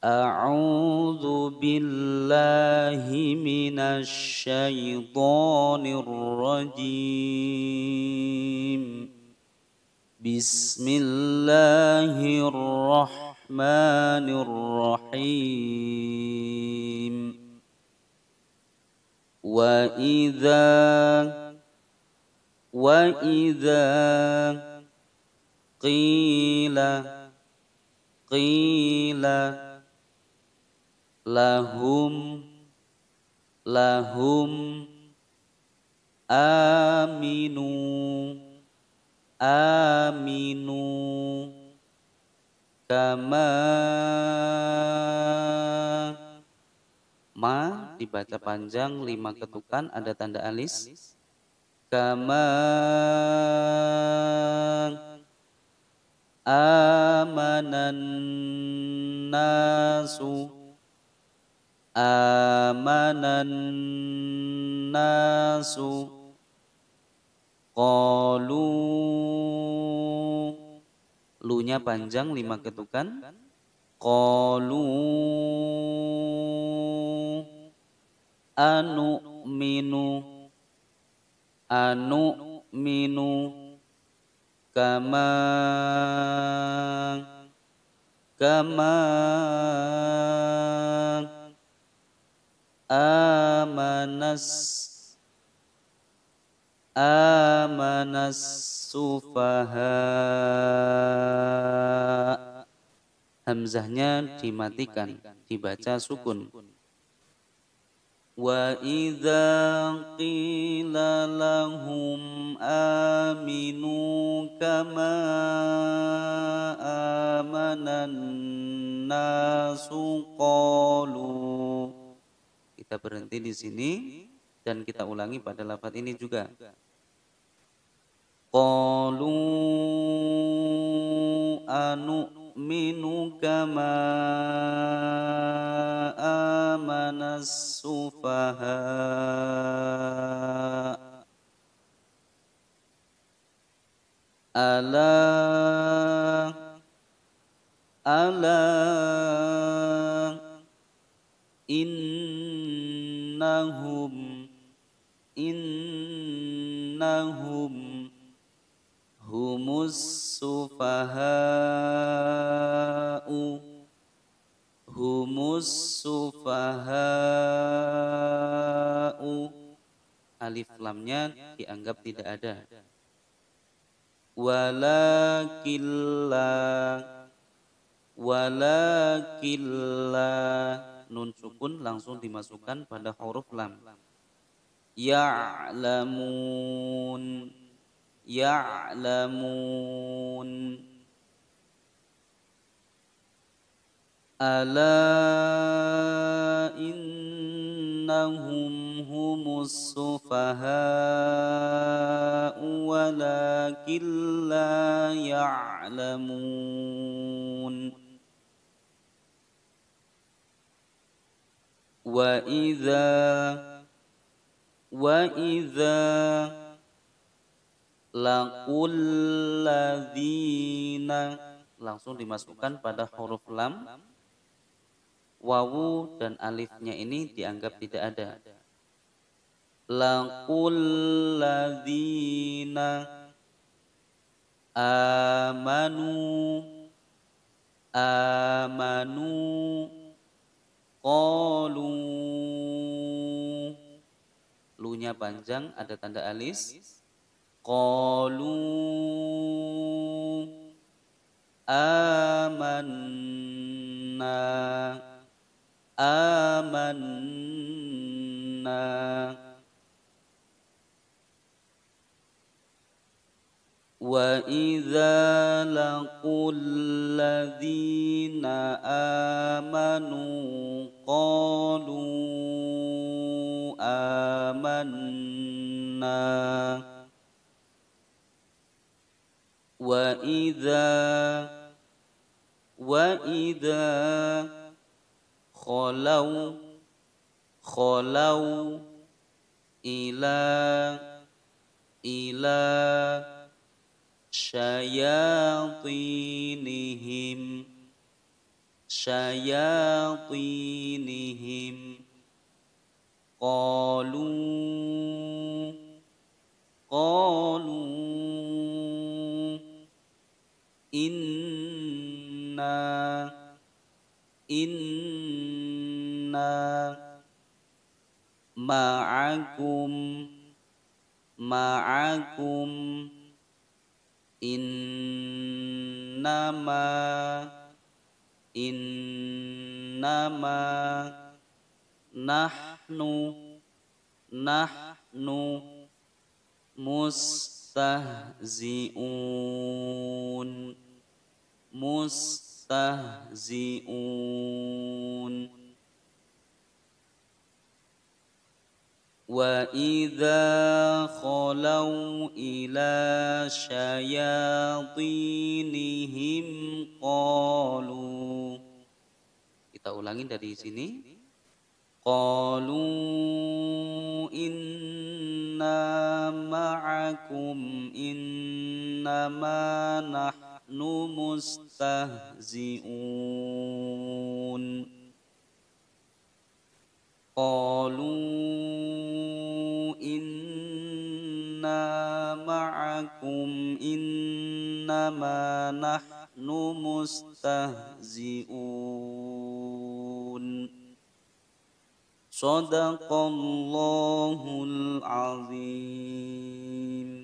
أعوذ بالله من الشيطان الرجيم بسم الله الرحمن الرحيم وإذا وإذا قيل قيل, قيل lahum lahum aminu aminu kama ma dibaca panjang lima ketukan ada tanda alis kama amanan nasu amanan nasu qalu lunya panjang lima ketukan qalu anu minu anu minu kama kama amanas amanas sufaha hamzahnya dimatikan dibaca sukun wa idza qila lahum aminu kama amanan nasu qalu kita berhenti di sini dan kita ulangi pada lafaz ini juga. Qalu minu kama amanas sufaha ala ala innahum humus sufaha'u humus sufaha'u alif lamnya dianggap tidak ada walakillah walakillah nun sukun langsung dimasukkan pada huruf lam يعلمون يعلمون ألا إنهم هم السفهاء ولكن لا يعلمون وإذا وإذا laqul ladina langsung dimasukkan pada huruf lam wawu dan alifnya ini dianggap tidak ada laqul amanu amanu qalu Bukunya panjang, ada tanda alis. Qalu amanna amanna wa idza laqul ladzina amanu qalu آمنا وإذا وإذا خلوا خلوا إلى إلى شياطينهم شياطينهم قالوا قالوا إنا إنا معكم معكم إنما إنما nahnu nahnu mustahziun mustahziun idza خلوا ila شياطينهم قالوا kita ulangi dari sini قالوا إنا معكم إنما نحن مستهزئون قالوا إنا معكم إنما نحن مستهزئون صدق الله العظيم